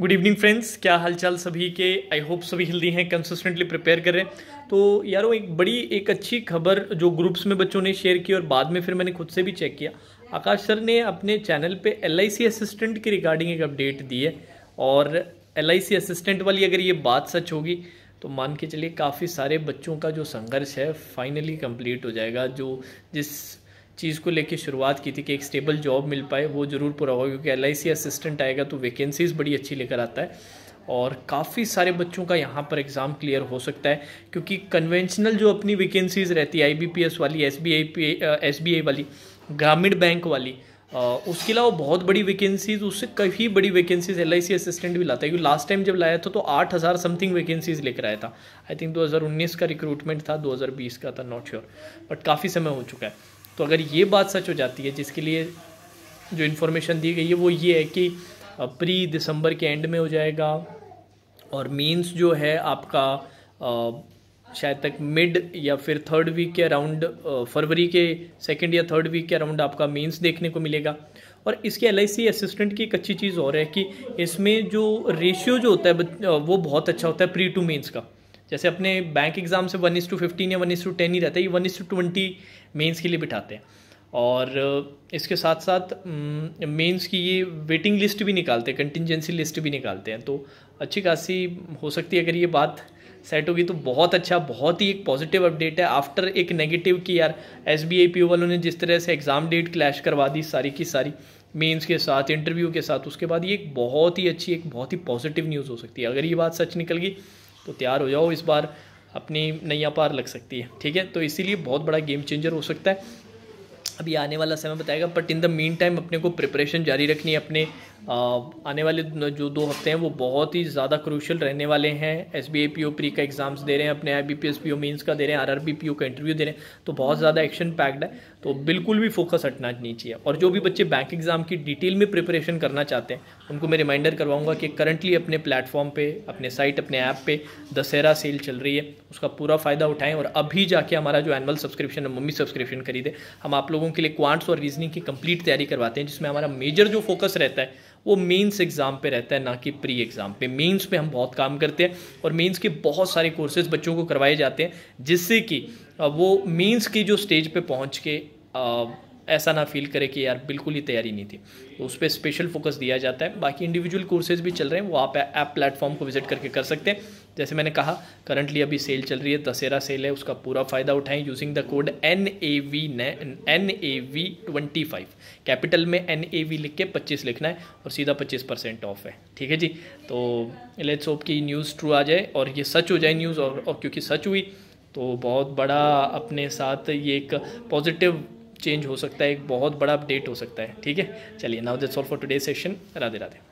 good evening friends क्या हालचाल सभी के आई होप सभी हेल्दी हैं कंसिस्टेंटली प्रिपेयर कर रहे हैं तो यारों एक बड़ी एक अच्छी खबर जो ग्रुप्स में बच्चों ने शेयर की और बाद में फिर मैंने खुद से भी चेक किया आकाश सर ने अपने चैनल पे एल असिस्टेंट की रिगार्डिंग एक अपडेट दी है और एल असिस्टेंट वाली अगर ये बात सच होगी तो मान के चलिए काफ़ी सारे बच्चों का जो संघर्ष है फाइनली कम्प्लीट हो जाएगा जो जिस चीज़ को लेके शुरुआत की थी कि एक स्टेबल जॉब मिल पाए वो ज़रूर पूरा होगा क्योंकि एल असिस्टेंट आएगा तो वैकेंसीज़ बड़ी अच्छी लेकर आता है और काफ़ी सारे बच्चों का यहाँ पर एग्ज़ाम क्लियर हो सकता है क्योंकि कन्वेंशनल जो अपनी वैकेंसीज़ रहती है आई वाली एस बी वाली ग्रामीण बैंक वाली उसके अलावा बहुत बड़ी वैकेंसीज उससे कई बड़ी vacancies L I C assistant भी लाता है क्योंकि लास्ट टाइम जब लाया था तो आठ हज़ार समथिंग वैकेंसीज लेकर आया था आई थिंक 2019 का रिक्रूटमेंट था 2020 का था नॉट श्योर बट काफ़ी समय हो चुका है तो अगर ये बात सच हो जाती है जिसके लिए जो इन्फॉर्मेशन दी गई है वो ये है कि प्री दिसंबर के एंड में हो जाएगा और मीन्स जो है आपका शायद तक मिड या फिर थर्ड वीक के अराउंड फरवरी के सेकेंड या थर्ड वीक के अराउंड आपका मीन्स देखने को मिलेगा और इसके एल असिस्टेंट की एक अच्छी चीज़ और है कि इसमें जो रेशियो जो होता है वो बहुत अच्छा होता है प्री टू मीन्स का जैसे अपने बैंक एग्ज़ाम से वन इज़ टू फिफ्टीन या वन इज टू टेन ही रहता है ये one is to twenty mains के लिए बिठाते हैं और इसके साथ साथ मेंस की ये वेटिंग लिस्ट भी निकालते हैं कंटिजेंसी लिस्ट भी निकालते हैं तो अच्छी खासी हो सकती है अगर ये बात सेट होगी तो बहुत अच्छा बहुत ही एक पॉजिटिव अपडेट है आफ्टर एक नेगेटिव कि यार S B I P O वालों ने जिस तरह से एग्ज़ाम डेट क्लैश करवा दी सारी की सारी मेंस के साथ इंटरव्यू के साथ उसके बाद ये एक बहुत ही अच्छी एक बहुत ही पॉजिटिव न्यूज़ हो सकती है अगर ये बात सच निकल गई तो तैयार हो जाओ इस बार अपनी नैया पार लग सकती है ठीक है तो इसीलिए बहुत बड़ा गेम चेंजर हो सकता है अभी आने वाला समय बताएगा but in the mean time अपने को प्रिपरेशन जारी रखनी है अपने आ, आने वाले जो दो हफ्ते हैं वो बहुत ही ज़्यादा क्रूशल रहने वाले हैं S B A P O pre का एग्ज़ाम्स दे रहे हैं अपने I B P S P O mains का दे रहे हैं R R B P O का इंटरव्यू दे रहे हैं तो बहुत ज़्यादा एक्शन पैक्ड है तो बिल्कुल भी फोकस हटना नहीं चाहिए और जो भी बच्चे बैंक एग्ज़ाम की डिटेल में प्रिपरेशन करना चाहते हैं उनको मैं रिमाइंडर करवाऊँगा कि करंटली अपने प्लेटफॉर्म पर अपने साइट अपने ऐप पर दशहरा सेल चल रही है उसका पूरा फ़ायदा उठाएँ और अभी जाके हमारा जो एनुअल सब्सक्रिप्शन है मम्मी सब्सक्रिप्शन खरीदे हम आप लोगों लोगों के लिए क्वांट्स और रीजनिंग की कंप्लीट तैयारी करवाते हैं जिसमें हमारा मेजर जो फोकस रहता है वो मेंस एग्ज़ाम पे रहता है ना कि प्री एग्ज़ाम पे मेंस पे हम बहुत काम करते हैं और मेंस के बहुत सारे कोर्सेज बच्चों को करवाए जाते हैं जिससे कि वो मेंस की जो स्टेज पे पहुंच के ऐसा ना फील करे कि यार बिल्कुल ही तैयारी नहीं थी तो उस पर स्पेशल फोकस दिया जाता है बाकी इंडिविजुअल कोर्सेज भी चल रहे हैं वो आप ऐप प्लेटफॉर्म को विजिट करके कर सकते हैं जैसे मैंने कहा करंटली अभी सेल चल रही है दशहरा सेल है उसका पूरा फ़ायदा उठाएं using the code N A V N A V twenty five capital में एन ए वी लिख के पच्चीस लिखना है और सीधा पच्चीस परसेंट ऑफ है ठीक है जी तो लेट्स होप कि न्यूज़ ट्रू आ जाए और ये सच हो जाए न्यूज़ और, और क्योंकि सच हुई तो बहुत बड़ा अपने साथ ये एक पॉजिटिव चेंज हो सकता है एक बहुत बड़ा अपडेट हो सकता है ठीक है चलिए now that's all for today session Radhe Radhe